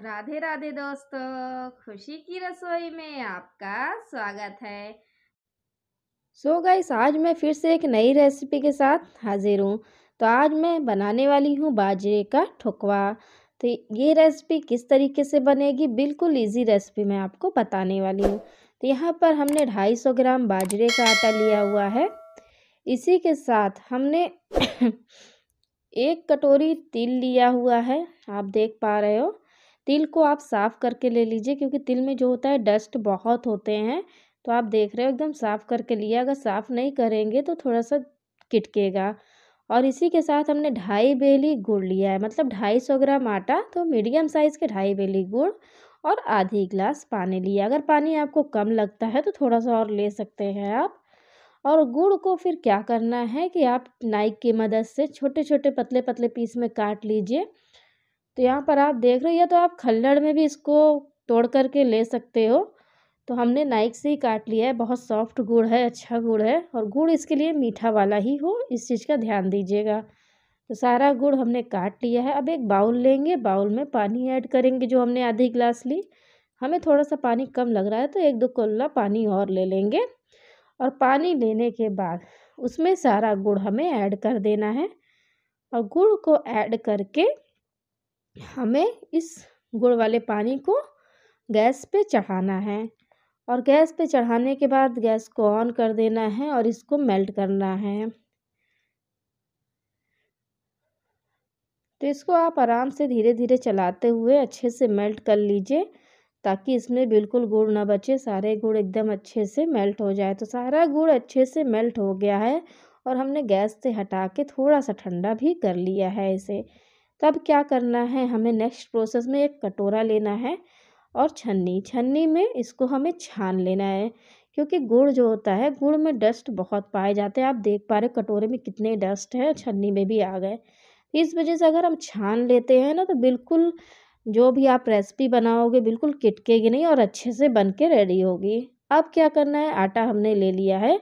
राधे राधे दोस्तों खुशी की रसोई में आपका स्वागत है सो so गाइस आज मैं फिर से एक नई रेसिपी के साथ हाजिर हूँ तो आज मैं बनाने वाली हूँ बाजरे का ठुकवा तो ये रेसिपी किस तरीके से बनेगी बिल्कुल इजी रेसिपी मैं आपको बताने वाली हूँ तो यहाँ पर हमने 250 ग्राम बाजरे का आटा लिया हुआ है इसी के साथ हमने एक कटोरी तिल लिया हुआ है आप देख पा रहे हो तिल को आप साफ़ करके ले लीजिए क्योंकि तिल में जो होता है डस्ट बहुत होते हैं तो आप देख रहे हो एकदम साफ़ करके लिया अगर साफ़ नहीं करेंगे तो थोड़ा सा किटकेगा और इसी के साथ हमने ढाई बेली गुड़ लिया है मतलब ढाई सौ ग्राम आटा तो मीडियम साइज़ के ढाई बेली गुड़ और आधी गिलास पानी लिया अगर पानी आपको कम लगता है तो थोड़ा सा और ले सकते हैं आप और गुड़ को फिर क्या करना है कि आप नाइक की मदद से छोटे छोटे पतले पतले पीस में काट लीजिए तो यहाँ पर आप देख रहे हो या तो आप खल्लड़ में भी इसको तोड़ करके ले सकते हो तो हमने नाइक से ही काट लिया है बहुत सॉफ्ट गुड़ है अच्छा गुड़ है और गुड़ इसके लिए मीठा वाला ही हो इस चीज़ का ध्यान दीजिएगा तो सारा गुड़ हमने काट लिया है अब एक बाउल लेंगे बाउल में पानी ऐड करेंगे जो हमने आधी गिलास ली हमें थोड़ा सा पानी कम लग रहा है तो एक दो कोल्ला पानी और ले लेंगे और पानी लेने के बाद उसमें सारा गुड़ हमें ऐड कर देना है और गुड़ को ऐड करके हमें इस गुड़ वाले पानी को गैस पे चढ़ाना है और गैस पे चढ़ाने के बाद गैस को ऑन कर देना है और इसको मेल्ट करना है तो इसको आप आराम से धीरे धीरे चलाते हुए अच्छे से मेल्ट कर लीजिए ताकि इसमें बिल्कुल गुड़ ना बचे सारे गुड़ एकदम अच्छे से मेल्ट हो जाए तो सारा गुड़ अच्छे से मेल्ट हो गया है और हमने गैस से हटा के थोड़ा सा ठंडा भी कर लिया है इसे तब क्या करना है हमें नेक्स्ट प्रोसेस में एक कटोरा लेना है और छन्नी छन्नी में इसको हमें छान लेना है क्योंकि गुड़ जो होता है गुड़ में डस्ट बहुत पाए जाते हैं आप देख पा रहे कटोरे में कितने डस्ट है छन्नी में भी आ गए इस वजह से अगर हम छान लेते हैं ना तो बिल्कुल जो भी आप रेसिपी बनाओगे बिल्कुल किटकेगी नहीं और अच्छे से बन के रेडी होगी अब क्या करना है आटा हमने ले लिया है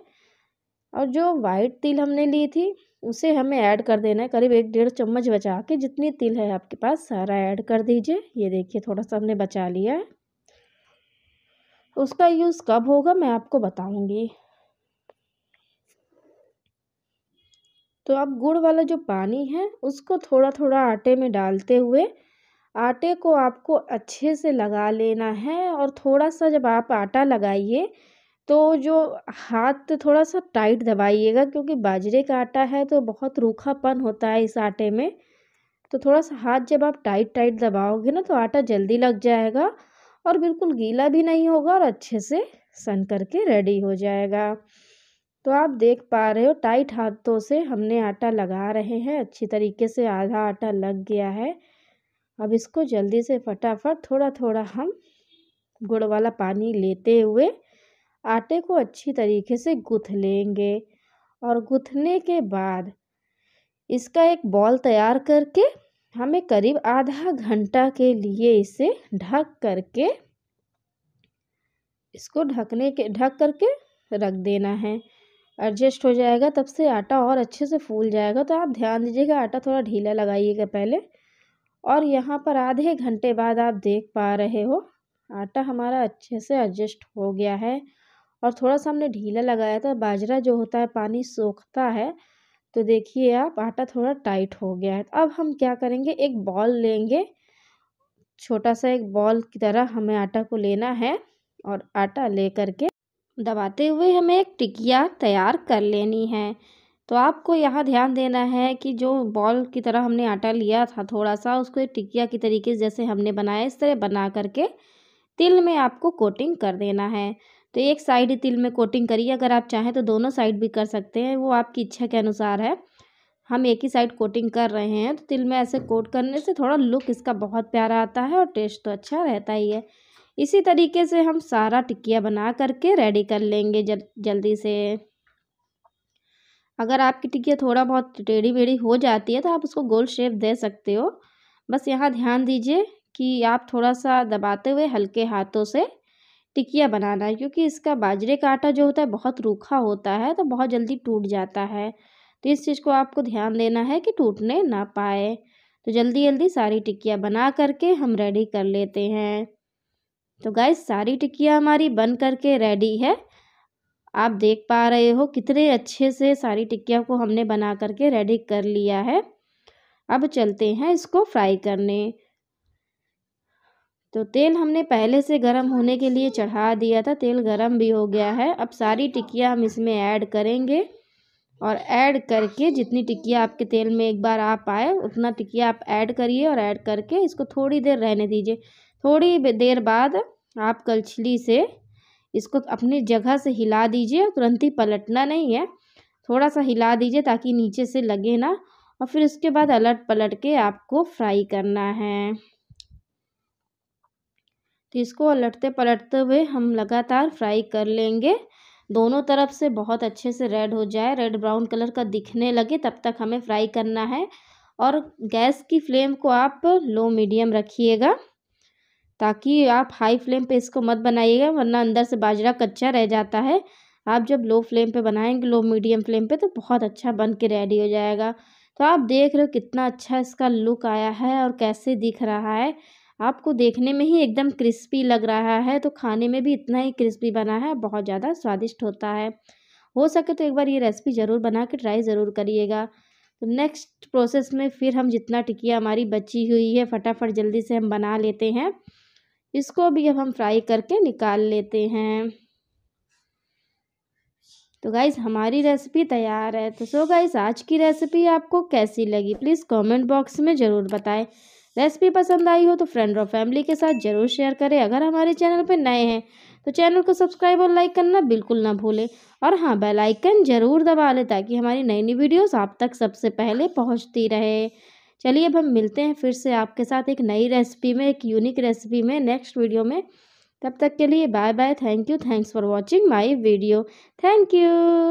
और जो वाइट तिल हमने ली थी उसे हमें ऐड कर देना है करीब एक डेढ़ चम्मच बचा के जितनी तिल है आपके पास सारा ऐड कर दीजिए ये देखिए थोड़ा सा हमने बचा लिया है उसका यूज़ कब होगा मैं आपको बताऊंगी तो अब गुड़ वाला जो पानी है उसको थोड़ा थोड़ा आटे में डालते हुए आटे को आपको अच्छे से लगा लेना है और थोड़ा सा जब आप आटा लगाइए तो जो हाथ थोड़ा सा टाइट दबाइएगा क्योंकि बाजरे का आटा है तो बहुत रूखापन होता है इस आटे में तो थोड़ा सा हाथ जब आप टाइट टाइट दबाओगे ना तो आटा जल्दी लग जाएगा और बिल्कुल गीला भी नहीं होगा और अच्छे से सन करके रेडी हो जाएगा तो आप देख पा रहे हो टाइट हाथों से हमने आटा लगा रहे हैं अच्छी तरीके से आधा आटा लग गया है अब इसको जल्दी से फटाफट थोड़ा थोड़ा हम गुड़ वाला पानी लेते हुए आटे को अच्छी तरीके से गूँथ लेंगे और गूँथने के बाद इसका एक बॉल तैयार करके हमें करीब आधा घंटा के लिए इसे ढक करके इसको ढकने के ढक करके रख देना है एडजस्ट हो जाएगा तब से आटा और अच्छे से फूल जाएगा तो आप ध्यान दीजिएगा आटा थोड़ा ढीला लगाइएगा पहले और यहाँ पर आधे घंटे बाद आप देख पा रहे हो आटा हमारा अच्छे से एडजस्ट हो गया है और थोड़ा सा हमने ढीला लगाया था बाजरा जो होता है पानी सोखता है तो देखिए आप आटा थोड़ा टाइट हो गया है अब हम क्या करेंगे एक बॉल लेंगे छोटा सा एक बॉल की तरह हमें आटा को लेना है और आटा ले करके दबाते हुए हमें एक टिकिया तैयार कर लेनी है तो आपको यहाँ ध्यान देना है कि जो बॉल की तरह हमने आटा लिया था थोड़ा सा उसको एक टिकिया की तरीके से जैसे हमने बनाया इस तरह बना करके तिल में आपको कोटिंग कर देना है तो एक साइड ही तिल में कोटिंग करिए अगर आप चाहें तो दोनों साइड भी कर सकते हैं वो आपकी इच्छा के अनुसार है हम एक ही साइड कोटिंग कर रहे हैं तो तिल में ऐसे कोट करने से थोड़ा लुक इसका बहुत प्यारा आता है और टेस्ट तो अच्छा रहता ही है इसी तरीके से हम सारा टिक्किया बना करके रेडी कर लेंगे जल जल्दी से अगर आपकी टिकिया थोड़ा बहुत टेढ़ी मेढ़ी हो जाती है तो आप उसको गोल शेप दे सकते हो बस यहाँ ध्यान दीजिए कि आप थोड़ा सा दबाते हुए हल्के हाथों से टिकिया बनाना है क्योंकि इसका बाजरे का आटा जो होता है बहुत रूखा होता है तो बहुत जल्दी टूट जाता है तो इस चीज़ को आपको ध्यान देना है कि टूटने ना पाए तो जल्दी जल्दी सारी टिकिया बना करके हम रेडी कर लेते हैं तो गाय सारी टिकिया हमारी बन करके रेडी है आप देख पा रहे हो कितने अच्छे से सारी टिक्किया को हमने बना करके रेडी कर लिया है अब चलते हैं इसको फ्राई करने तो तेल हमने पहले से गरम होने के लिए चढ़ा दिया था तेल गरम भी हो गया है अब सारी टिक्कियाँ हम इसमें ऐड करेंगे और ऐड करके जितनी टिक्कियाँ आपके तेल में एक बार आप आए उतना टिक्किया आप ऐड करिए और ऐड करके इसको थोड़ी देर रहने दीजिए थोड़ी देर बाद आप कलछली से इसको अपनी जगह से हिला दीजिए तुरंत ही पलटना नहीं है थोड़ा सा हिला दीजिए ताकि नीचे से लगे ना और फिर उसके बाद अलट पलट के आपको फ्राई करना है तो इसको अलटते पलटते हुए हम लगातार फ्राई कर लेंगे दोनों तरफ से बहुत अच्छे से रेड हो जाए रेड ब्राउन कलर का दिखने लगे तब तक हमें फ्राई करना है और गैस की फ्लेम को आप लो मीडियम रखिएगा ताकि आप हाई फ्लेम पे इसको मत बनाइएगा वरना अंदर से बाजरा कच्चा रह जाता है आप जब लो फ्लेम पे बनाएंगे लो मीडियम फ्लेम पे तो बहुत अच्छा बन के रेडी हो जाएगा तो आप देख रहे हो कितना अच्छा इसका लुक आया है और कैसे दिख रहा है आपको देखने में ही एकदम क्रिस्पी लग रहा है तो खाने में भी इतना ही क्रिस्पी बना है बहुत ज़्यादा स्वादिष्ट होता है हो सके तो एक बार ये रेसिपी ज़रूर बना के ट्राई ज़रूर करिएगा तो नेक्स्ट प्रोसेस में फिर हम जितना टिकिया हमारी बची हुई है फटाफट जल्दी से हम बना लेते हैं इसको भी अब हम फ्राई करके निकाल लेते हैं तो गाइज़ हमारी रेसिपी तैयार है तो सो गाइज़ आज की रेसिपी आपको कैसी लगी प्लीज़ कमेंट बॉक्स में ज़रूर बताएं रेसिपी पसंद आई हो तो फ्रेंड और फैमिली के साथ जरूर शेयर करें अगर हमारे चैनल पर नए हैं तो चैनल को सब्सक्राइब और लाइक करना बिल्कुल ना भूलें और हाँ बेल आइकन ज़रूर दबा लें ताकि हमारी नई नई वीडियोस आप तक सबसे पहले पहुंचती रहे चलिए अब हम मिलते हैं फिर से आपके साथ एक नई रेसिपी में एक यूनिक रेसिपी में नेक्स्ट वीडियो में तब तक के लिए bye bye thank you thanks for watching my video thank you